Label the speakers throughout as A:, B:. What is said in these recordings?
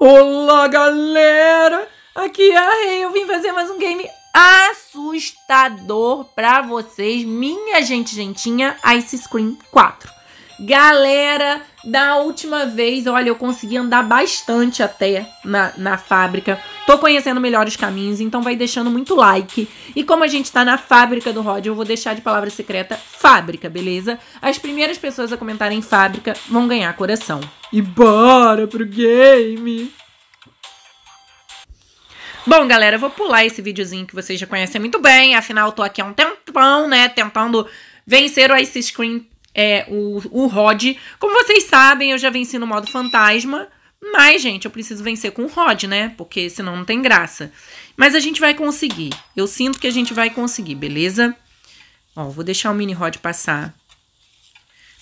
A: Olá, galera! Aqui é a Rei, eu vim fazer mais um game assustador pra vocês, minha gente gentinha, Ice Screen 4. Galera, da última vez, olha, eu consegui andar bastante até na, na fábrica. Tô conhecendo melhor os caminhos, então vai deixando muito like. E como a gente tá na fábrica do Rod, eu vou deixar de palavra secreta fábrica, beleza? As primeiras pessoas a comentarem fábrica vão ganhar coração. E bora pro game! Bom, galera, eu vou pular esse videozinho que vocês já conhecem muito bem. Afinal, eu tô aqui há um tempão, né? Tentando vencer o Ice Screen é, o, o Rod. Como vocês sabem, eu já venci no modo fantasma. Mas, gente, eu preciso vencer com o Rod, né? Porque senão não tem graça. Mas a gente vai conseguir. Eu sinto que a gente vai conseguir, beleza? Ó, vou deixar o mini Rod passar.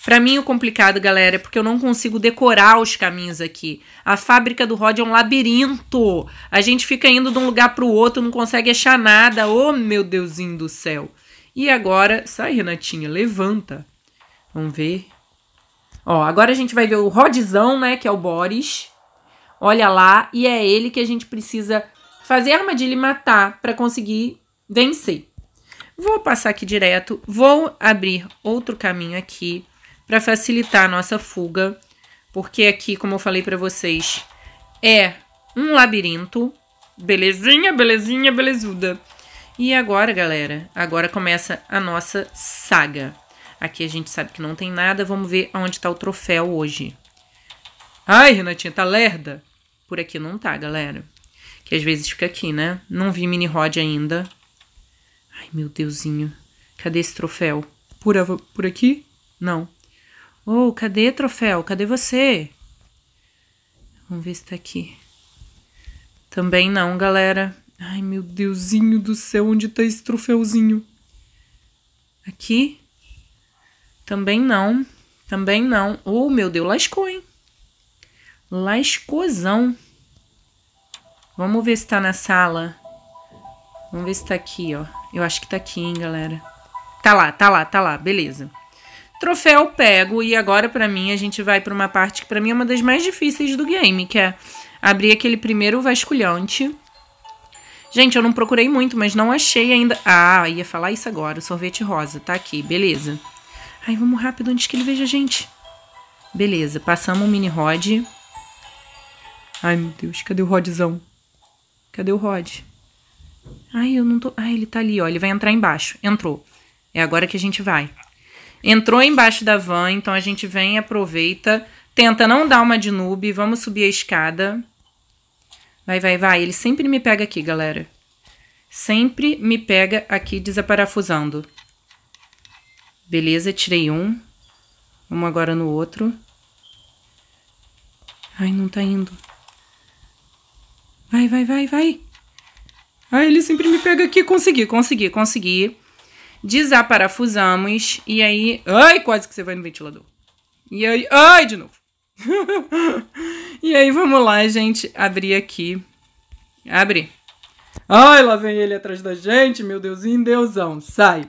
A: Para mim, o complicado, galera, é porque eu não consigo decorar os caminhos aqui. A fábrica do Rod é um labirinto. A gente fica indo de um lugar para o outro, não consegue achar nada. Ô, oh, meu Deusinho do céu. E agora, sai, Renatinha, levanta. Vamos ver. Ó, agora a gente vai ver o Rodzão, né? Que é o Boris. Olha lá. E é ele que a gente precisa fazer a armadilha e matar para conseguir vencer. Vou passar aqui direto. Vou abrir outro caminho aqui para facilitar a nossa fuga. Porque aqui, como eu falei para vocês, é um labirinto. Belezinha, belezinha, belezuda. E agora, galera, agora começa a nossa saga. Aqui a gente sabe que não tem nada. Vamos ver aonde está o troféu hoje. Ai, Renatinha, tá lerda? Por aqui não tá, galera. Que às vezes fica aqui, né? Não vi mini rod ainda. Ai, meu Deusinho. Cadê esse troféu? Por, por aqui? Não. Oh, cadê troféu? Cadê você? Vamos ver se tá aqui. Também não, galera. Ai, meu Deusinho do céu, onde tá esse troféuzinho? Aqui? Também não. Também não. Oh, meu Deus, lascou, hein? Lascozão. Vamos ver se tá na sala. Vamos ver se tá aqui, ó. Eu acho que tá aqui, hein, galera. Tá lá, tá lá, tá lá. Beleza. Troféu pego. E agora, pra mim, a gente vai pra uma parte que pra mim é uma das mais difíceis do game, que é abrir aquele primeiro vasculhante. Gente, eu não procurei muito, mas não achei ainda... Ah, ia falar isso agora. O sorvete rosa tá aqui. Beleza. Ai, vamos rápido antes que ele veja a gente. Beleza, passamos o mini rod. Ai, meu Deus, cadê o rodzão? Cadê o rod? Ai, eu não tô. Ai, ele tá ali, ó. Ele vai entrar embaixo. Entrou. É agora que a gente vai. Entrou embaixo da van, então a gente vem, aproveita. Tenta não dar uma de noob. Vamos subir a escada. Vai, vai, vai. Ele sempre me pega aqui, galera. Sempre me pega aqui desaparafusando. Beleza, tirei um. Vamos agora no outro. Ai, não tá indo. Vai, vai, vai, vai. Ai, ele sempre me pega aqui. Consegui, consegui, consegui. Desaparafusamos. E aí... Ai, quase que você vai no ventilador. E aí... Ai, de novo. e aí, vamos lá, gente. Abrir aqui. Abre. Ai, lá vem ele atrás da gente. Meu Deusinho, Deusão. Sai.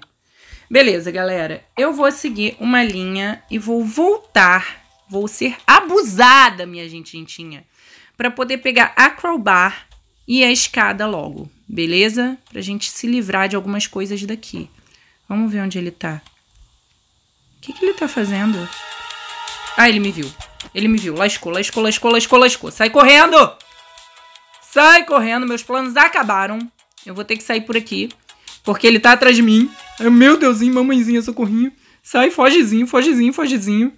A: Beleza, galera. Eu vou seguir uma linha e vou voltar. Vou ser abusada, minha gentinha. para poder pegar a crowbar e a escada logo, beleza? Pra gente se livrar de algumas coisas daqui. Vamos ver onde ele tá. O que, que ele tá fazendo? Ah, ele me viu. Ele me viu. Lascou, lascou, lascou, lascou, lascou. Sai correndo! Sai correndo, meus planos acabaram. Eu vou ter que sair por aqui, porque ele tá atrás de mim. Meu Deusinho, mamãezinha, socorrinho. Sai, fogezinho, fogezinho, fogezinho.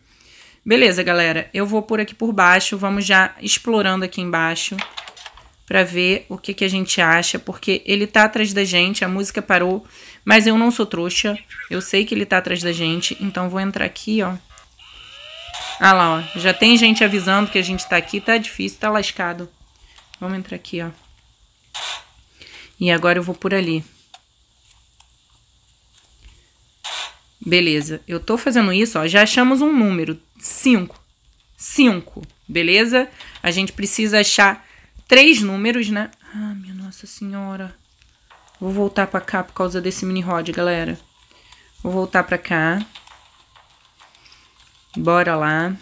A: Beleza, galera. Eu vou por aqui por baixo. Vamos já explorando aqui embaixo para ver o que, que a gente acha, porque ele tá atrás da gente, a música parou, mas eu não sou trouxa, eu sei que ele tá atrás da gente, então vou entrar aqui, ó. Ah lá, ó, já tem gente avisando que a gente tá aqui, tá difícil, tá lascado. Vamos entrar aqui, ó. E agora eu vou por ali. Beleza, eu tô fazendo isso, ó, já achamos um número, 5. 5, beleza? A gente precisa achar três números, né? Ah, minha nossa senhora. Vou voltar pra cá por causa desse mini rod, galera. Vou voltar pra cá. Bora lá.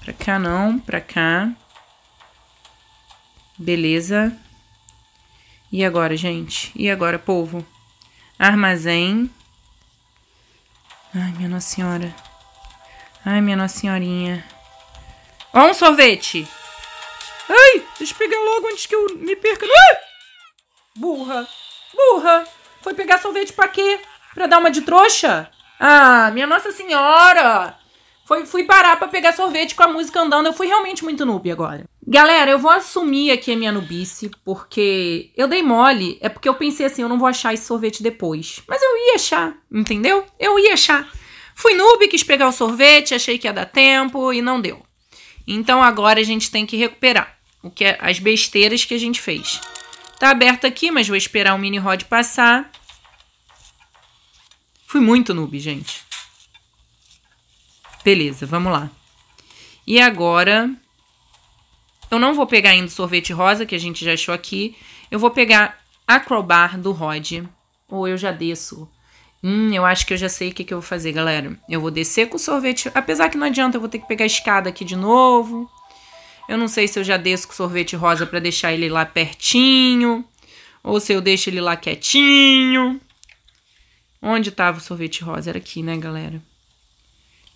A: Pra cá não, pra cá. Beleza. E agora, gente? E agora, povo? Armazém. Ai, minha Nossa Senhora. Ai, minha Nossa Senhorinha. Ó, um sorvete! Ai, deixa eu pegar logo antes que eu me perca. Ai! Burra! Burra! Foi pegar sorvete pra quê? Pra dar uma de trouxa? Ah, minha Nossa Senhora! Foi, fui parar pra pegar sorvete com a música andando. Eu fui realmente muito noob agora. Galera, eu vou assumir aqui a minha nubice, porque eu dei mole, é porque eu pensei assim, eu não vou achar esse sorvete depois. Mas eu ia achar, entendeu? Eu ia achar. Fui noob, quis pegar o sorvete, achei que ia dar tempo e não deu. Então agora a gente tem que recuperar o que é, as besteiras que a gente fez. Tá aberto aqui, mas vou esperar o mini rod passar. Fui muito noob, gente. Beleza, vamos lá. E agora eu não vou pegar ainda o sorvete rosa, que a gente já achou aqui. Eu vou pegar a crowbar do Rod. Ou eu já desço. Hum, eu acho que eu já sei o que, que eu vou fazer, galera. Eu vou descer com o sorvete. Apesar que não adianta, eu vou ter que pegar a escada aqui de novo. Eu não sei se eu já desço com o sorvete rosa para deixar ele lá pertinho. Ou se eu deixo ele lá quietinho. Onde tava o sorvete rosa? Era aqui, né, galera?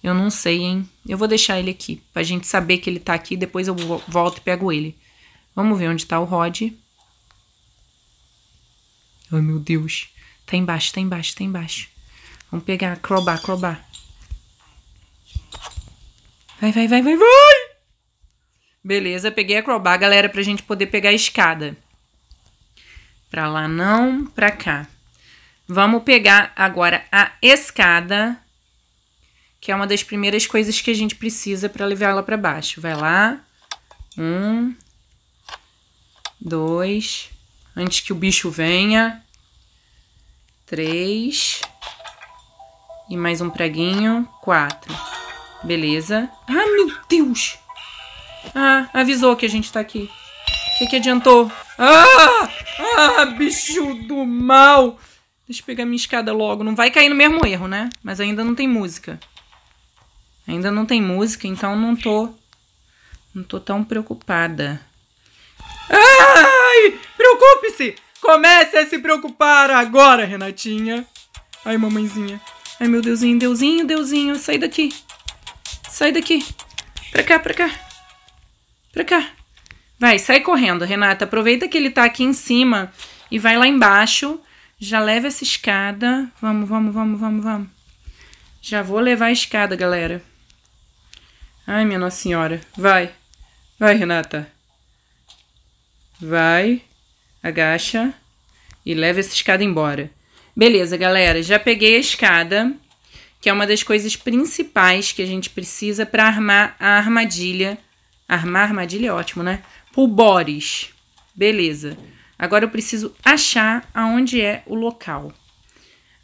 A: Eu não sei, hein? Eu vou deixar ele aqui, pra gente saber que ele tá aqui, depois eu volto e pego ele. Vamos ver onde tá o Rod. Ai, meu Deus. Tá embaixo, tá embaixo, tá embaixo. Vamos pegar, acrobar, acrobar. Vai, vai, vai, vai, vai! Beleza, peguei a crowbar, galera, pra gente poder pegar a escada. Pra lá não, pra cá. Vamos pegar agora a escada que é uma das primeiras coisas que a gente precisa para levar ela para baixo. Vai lá. Um. Dois. Antes que o bicho venha. Três. E mais um preguinho. Quatro. Beleza. Ah, meu Deus! Ah, avisou que a gente tá aqui. O que, que adiantou? Ah! Ah, bicho do mal! Deixa eu pegar minha escada logo. Não vai cair no mesmo erro, né? Mas ainda não tem música. Ainda não tem música, então não tô. Não tô tão preocupada. Ai! Preocupe-se! Comece a se preocupar agora, Renatinha! Ai, mamãezinha. Ai, meu Deusinho, Deusinho, Deusinho, sai daqui. Sai daqui. Pra cá, pra cá. Pra cá. Vai, sai correndo, Renata. Aproveita que ele tá aqui em cima e vai lá embaixo. Já leva essa escada. Vamos, vamos, vamos, vamos, vamos. Já vou levar a escada, galera. Ai, minha Nossa Senhora. Vai. Vai, Renata. Vai. Agacha. E leva essa escada embora. Beleza, galera. Já peguei a escada, que é uma das coisas principais que a gente precisa para armar a armadilha. Armar a armadilha é ótimo, né? Pulbores. Beleza. Agora eu preciso achar aonde é o local.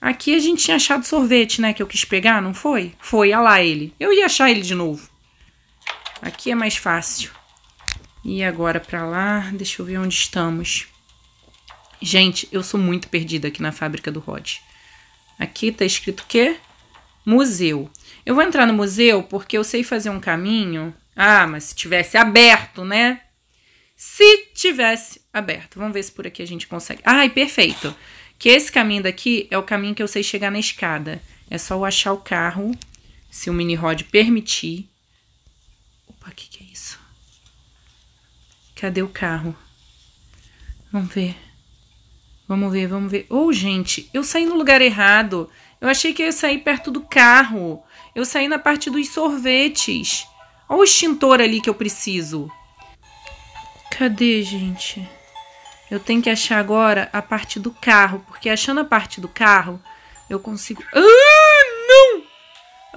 A: Aqui a gente tinha achado sorvete, né? Que eu quis pegar, não foi? Foi, olha lá ele. Eu ia achar ele de novo. Aqui é mais fácil. E agora para lá, deixa eu ver onde estamos. Gente, eu sou muito perdida aqui na fábrica do Rod. Aqui tá escrito o quê? Museu. Eu vou entrar no museu porque eu sei fazer um caminho. Ah, mas se tivesse aberto, né? Se tivesse aberto. Vamos ver se por aqui a gente consegue. Ai, perfeito. Que esse caminho daqui é o caminho que eu sei chegar na escada. É só eu achar o carro, se o mini rod permitir. Opa, o que, que é isso? Cadê o carro? Vamos ver. Vamos ver, vamos ver. Ô, oh, gente, eu saí no lugar errado. Eu achei que ia sair perto do carro. Eu saí na parte dos sorvetes. Olha o extintor ali que eu preciso. Cadê, gente? Eu tenho que achar agora a parte do carro, porque achando a parte do carro, eu consigo... Ah!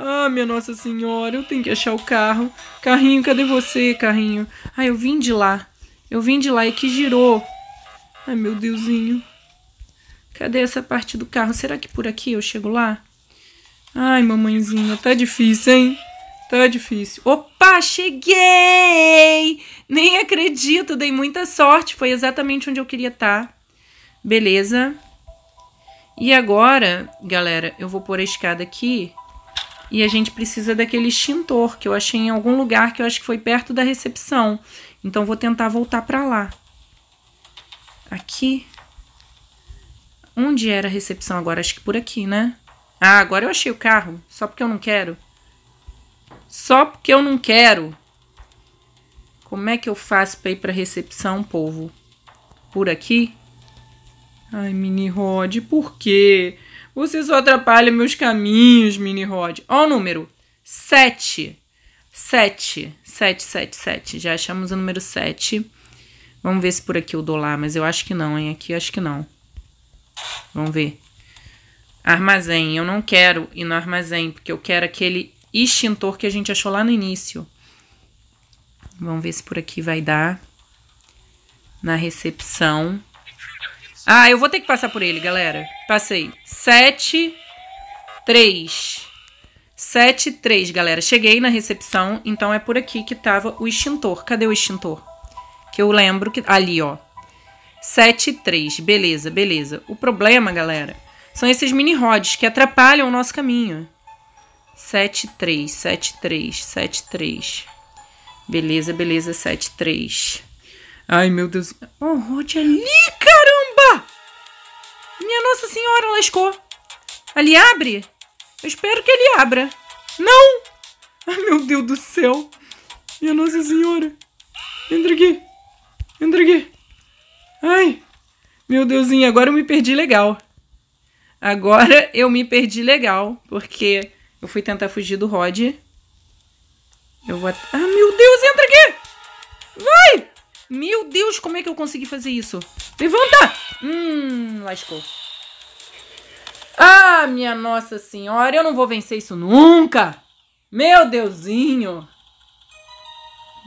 A: Ah, minha Nossa Senhora, eu tenho que achar o carro. Carrinho, cadê você, carrinho? Ah, eu vim de lá. Eu vim de lá e que girou. Ai, meu Deusinho. Cadê essa parte do carro? Será que por aqui eu chego lá? Ai, mamãezinha, tá difícil, hein? Tá difícil. Opa, cheguei! Nem acredito, dei muita sorte. Foi exatamente onde eu queria estar. Tá. Beleza. E agora, galera, eu vou pôr a escada aqui e a gente precisa daquele extintor que eu achei em algum lugar que eu acho que foi perto da recepção. Então vou tentar voltar para lá. Aqui. Onde era a recepção agora? Acho que por aqui, né? Ah, agora eu achei o carro. Só porque eu não quero. Só porque eu não quero. Como é que eu faço para ir para recepção, povo? Por aqui? Ai, mini Rod, por quê? Por quê? Você só atrapalha meus caminhos, mini Rod. Ó o número. 7. 7. sete, sete, sete. Já achamos o número 7. Vamos ver se por aqui eu dou lá, mas eu acho que não, hein? Aqui eu acho que não. Vamos ver. Armazém. Eu não quero ir no armazém, porque eu quero aquele extintor que a gente achou lá no início. Vamos ver se por aqui vai dar. Na recepção. Ah, eu vou ter que passar por ele, galera. Passei. 7, 3. 7, 3, galera. Cheguei na recepção, então é por aqui que tava o extintor. Cadê o extintor? Que eu lembro que... Ali, ó. 7, 3. Beleza, beleza. O problema, galera, são esses mini-rods que atrapalham o nosso caminho. 7, 3, 7, 3, 7, 3. Beleza, beleza, 7, 3. Ai, meu Deus. Oh, Rod é ali, cara! Minha Nossa Senhora lascou. Ali abre? Eu espero que ele abra. Não! Ai, meu Deus do céu. Minha Nossa Senhora. Entra aqui. Entra aqui. Ai. Meu Deusinho, agora eu me perdi legal. Agora eu me perdi legal, porque eu fui tentar fugir do Rod. Eu vou... Ah, meu Deus, entra aqui! Vai! Meu Deus, como é que eu consegui fazer isso? Levanta! Hum, lascou. Ah, minha Nossa Senhora, eu não vou vencer isso nunca! Meu Deusinho!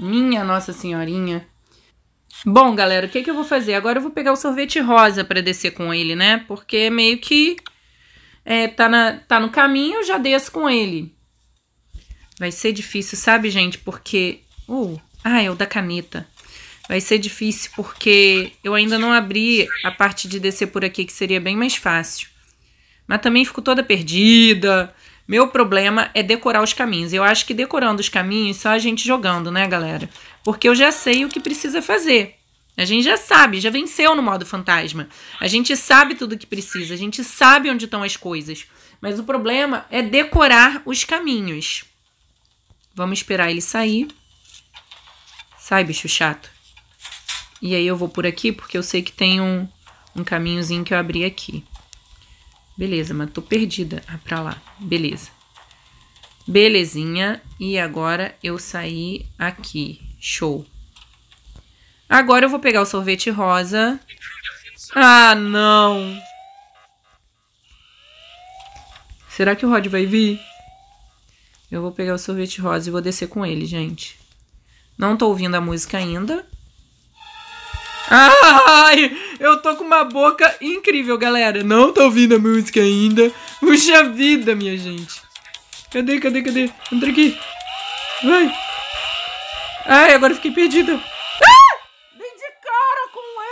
A: Minha Nossa Senhorinha. Bom, galera, o que, é que eu vou fazer? Agora eu vou pegar o sorvete rosa para descer com ele, né? Porque meio que é, tá, na, tá no caminho, eu já desço com ele. Vai ser difícil, sabe, gente? Porque... Uh, ah, é o da caneta. Vai ser difícil porque eu ainda não abri a parte de descer por aqui, que seria bem mais fácil. Mas também fico toda perdida. Meu problema é decorar os caminhos. Eu acho que decorando os caminhos só a gente jogando, né, galera? Porque eu já sei o que precisa fazer. A gente já sabe, já venceu no modo fantasma. A gente sabe tudo o que precisa, a gente sabe onde estão as coisas. Mas o problema é decorar os caminhos. Vamos esperar ele sair. Sai, bicho chato. E aí eu vou por aqui porque eu sei que tem um, um caminhozinho que eu abri aqui. Beleza, mas tô perdida. Ah, pra lá. Beleza. Belezinha. E agora eu saí aqui. Show. Agora eu vou pegar o sorvete rosa. Ah, não. Será que o Rod vai vir? Eu vou pegar o sorvete rosa e vou descer com ele, gente. Não tô ouvindo a música ainda. Ai, eu tô com uma boca incrível, galera. Não tô ouvindo a música ainda. Puxa vida, minha gente. Cadê, cadê, cadê? Entra aqui. Vai. Ai, agora fiquei perdida. Ah! de cara com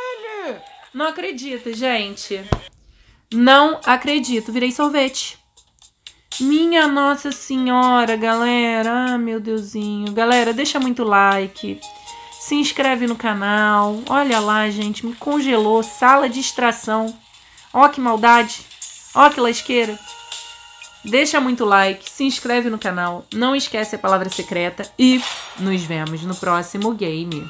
A: ele. Não acredito, gente. Não acredito. Virei sorvete. Minha Nossa Senhora, galera. Ah, meu Deusinho. Galera, deixa muito like se inscreve no canal. Olha lá, gente, me congelou. Sala de extração. Ó que maldade. Ó que lasqueira. Deixa muito like, se inscreve no canal, não esquece a palavra secreta e nos vemos no próximo game.